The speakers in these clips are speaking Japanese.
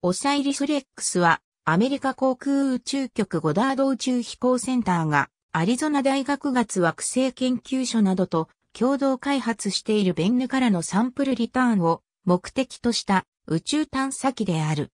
オサイリス・レックスは、アメリカ航空宇宙局ゴダード宇宙飛行センターが、アリゾナ大学月惑星研究所などと共同開発しているベンヌからのサンプルリターンを目的とした宇宙探査機である。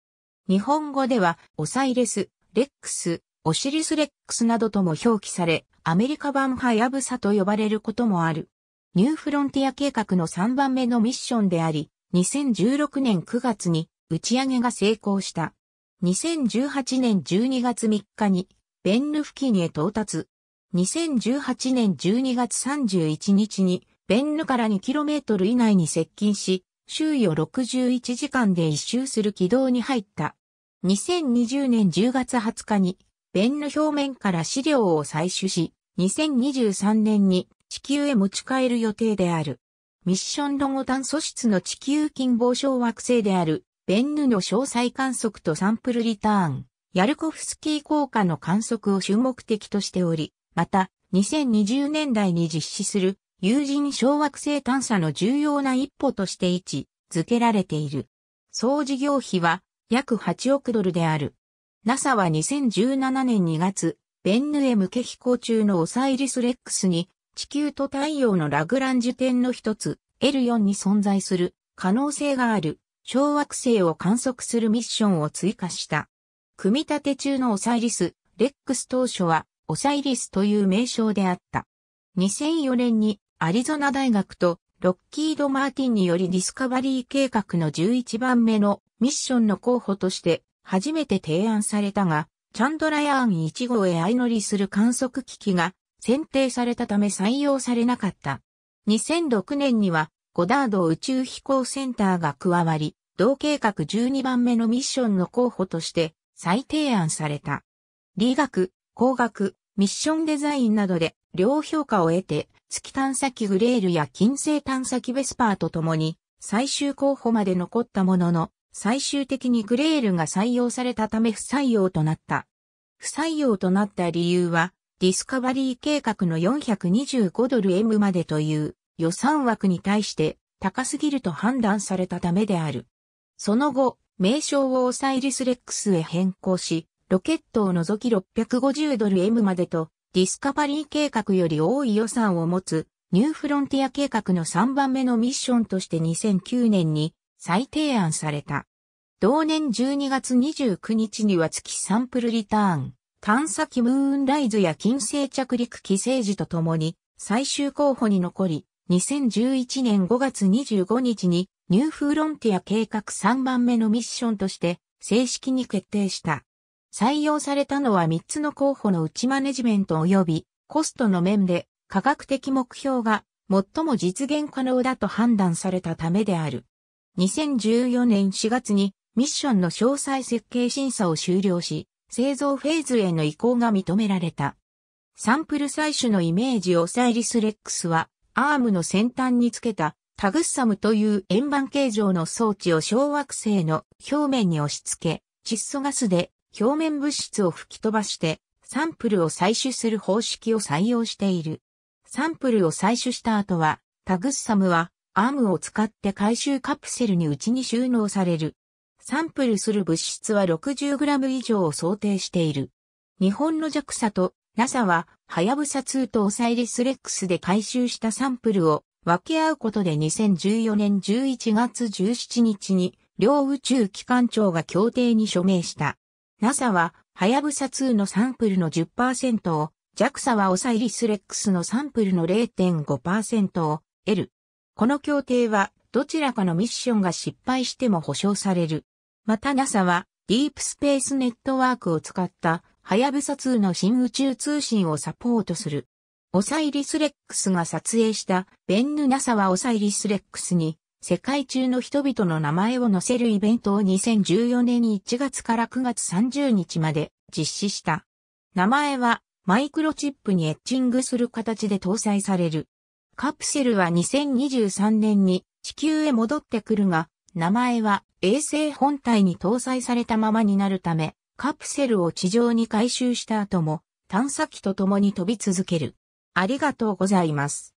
日本語では、オサイレス、レックス、オシリス・レックスなどとも表記され、アメリカ版ハヤブサと呼ばれることもある。ニューフロンティア計画の3番目のミッションであり、2016年9月に打ち上げが成功した。2018年12月3日に、ベンヌ付近へ到達。2018年12月31日に、ベンヌから 2km 以内に接近し、周囲を61時間で一周する軌道に入った。2020年10月20日に、ベンヌ表面から資料を採取し、2023年に地球へ持ち帰る予定である。ミッションロゴ炭素質の地球近傍小惑星であるベンヌの詳細観測とサンプルリターン、ヤルコフスキー効果の観測を主目的としており、また、2020年代に実施する有人小惑星探査の重要な一歩として位置付けられている。総事業費は約8億ドルである。NASA は2017年2月、ベンヌへ向け飛行中のオサイリス・レックスに、地球と太陽のラグランジュ点の一つ、L4 に存在する可能性がある小惑星を観測するミッションを追加した。組み立て中のオサイリス、レックス当初はオサイリスという名称であった。2004年にアリゾナ大学とロッキード・マーティンによりディスカバリー計画の11番目のミッションの候補として初めて提案されたが、チャンドラヤーン1号へ相乗りする観測機器が選定されたため採用されなかった。2006年にはゴダード宇宙飛行センターが加わり、同計画12番目のミッションの候補として再提案された。理学、工学、ミッションデザインなどで両評価を得て、月探査機グレールや金星探査機ベスパーと共に最終候補まで残ったものの、最終的にグレールが採用されたため不採用となった。不採用となった理由は、ディスカバリー計画の425ドル M までという予算枠に対して高すぎると判断されたためである。その後、名称をオサイリス・レックスへ変更し、ロケットを除き650ドル M までと、ディスカバリー計画より多い予算を持つ、ニューフロンティア計画の3番目のミッションとして2009年に再提案された。同年12月29日には月サンプルリターン、探査機ムーンライズや金星着陸機制時とともに最終候補に残り、2011年5月25日にニューフーロンティア計画3番目のミッションとして正式に決定した。採用されたのは3つの候補の内マネジメント及びコストの面で科学的目標が最も実現可能だと判断されたためである。2014年4月にミッションの詳細設計審査を終了し、製造フェーズへの移行が認められた。サンプル採取のイメージをサイリス・レックスはアームの先端につけたタグッサムという円盤形状の装置を小惑星の表面に押し付け、窒素ガスで表面物質を吹き飛ばしてサンプルを採取する方式を採用している。サンプルを採取した後は、タグッサムはアームを使って回収カプセルに内に収納される。サンプルする物質は 60g 以上を想定している。日本の弱さと NASA は、はやぶさ2とオサイリス・レックスで回収したサンプルを分け合うことで2014年11月17日に両宇宙機関庁が協定に署名した。NASA は、はやぶさ2のサンプルの10%を、JAXA はオサイリス・レックスのサンプルの0.5%を得る。この協定は、どちらかのミッションが失敗しても保証される。また NASA は、ディープスペースネットワークを使ったはやぶさ2の新宇宙通信をサポートする。オサイリス・レックスが撮影したベンヌ・ナサはオサイリス・レックスに世界中の人々の名前を載せるイベントを2014年1月から9月30日まで実施した。名前はマイクロチップにエッチングする形で搭載される。カプセルは2023年に地球へ戻ってくるが、名前は衛星本体に搭載されたままになるため、カプセルを地上に回収した後も探査機と共に飛び続ける。ありがとうございます。